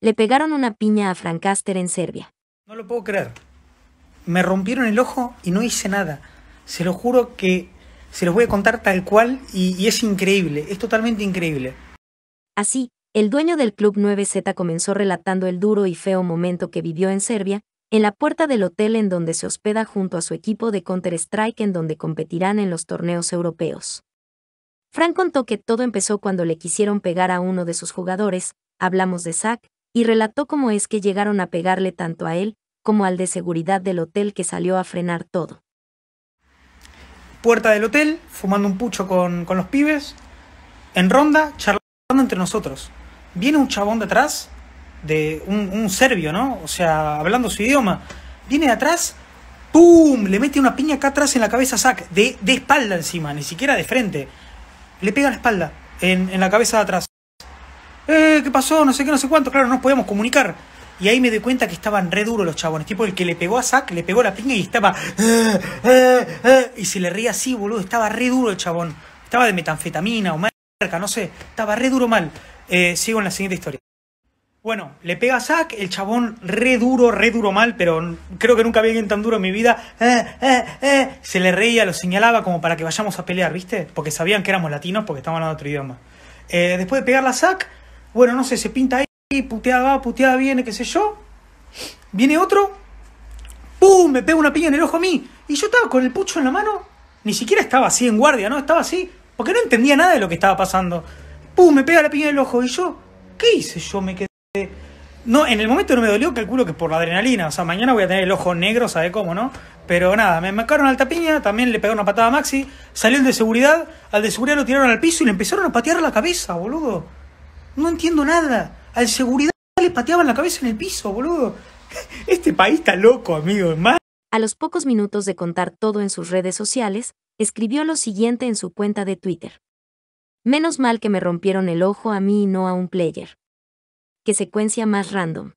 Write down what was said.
le pegaron una piña a frankaster en Serbia. No lo puedo creer. Me rompieron el ojo y no hice nada. Se lo juro que se los voy a contar tal cual y, es increíble, es totalmente increíble. Así, el dueño del Club 9Z comenzó relatando el duro y feo momento que vivió en Serbia, en la puerta del hotel en donde se hospeda junto a su equipo de Counter-Strike en donde competirán en los torneos europeos. Frank contó que todo empezó cuando le quisieron pegar a uno de sus jugadores, hablamos de Zack, y relató cómo es que llegaron a pegarle tanto a él como al de seguridad del hotel que salió a frenar todo. Puerta del hotel, fumando un pucho con, los pibes, en ronda, charlando entre nosotros. Viene un chabón de atrás, de un, serbio, ¿no? O sea, hablando su idioma. Viene de atrás, ¡pum! Le mete una piña acá atrás en la cabeza de, de espalda encima, ni siquiera de frente. Le pega la espalda, en, en la cabeza de atrás. Eh, ¿qué pasó? No sé qué, no sé cuánto. Claro, no nos podíamos comunicar. Y ahí me doy cuenta que estaban re duros los chabones. Tipo, el que le pegó a Zack le pegó la pinga y estaba. Eh, eh, y se le reía así, boludo. Estaba re duro el chabón. Estaba de metanfetamina o marca, no sé. Estaba re duro mal. sigo en la siguiente historia. Bueno, le pega a Zack, el chabón re duro, re duro mal, pero creo que nunca había alguien tan duro en mi vida. Se le reía, lo señalaba como para que vayamos a pelear, ¿viste? Porque sabían que éramos latinos porque estaban hablando otro idioma. después de pegarle a Zack, bueno, no sé, se pinta ahí, puteada va, puteada viene, qué sé yo. Viene otro, ¡pum! Me pega una piña en el ojo a mí. Y yo estaba con el pucho en la mano, ni siquiera estaba así en guardia, ¿no? Estaba así, porque no entendía nada de lo que estaba pasando. ¡Pum! Me pega la piña en el ojo. Y yo, ¿qué hice? Yo me quedé. No, en el momento no me dolió, calculo que por la adrenalina. O sea, mañana voy a tener el ojo negro, sabe cómo, ¿no? Pero nada, me marcaron alta piña, también le pegaron una patada a Maxi, salió el de seguridad, al de seguridad lo tiraron al piso y le empezaron a patear la cabeza, boludo. No entiendo nada. Al seguridad le pateaban la cabeza en el piso, boludo. Este país está loco, amigo. Más. A los pocos minutos de contar todo en sus redes sociales, escribió lo siguiente en su cuenta de Twitter. Menos mal que me rompieron el ojo a mí y no a un player. Qué secuencia más random.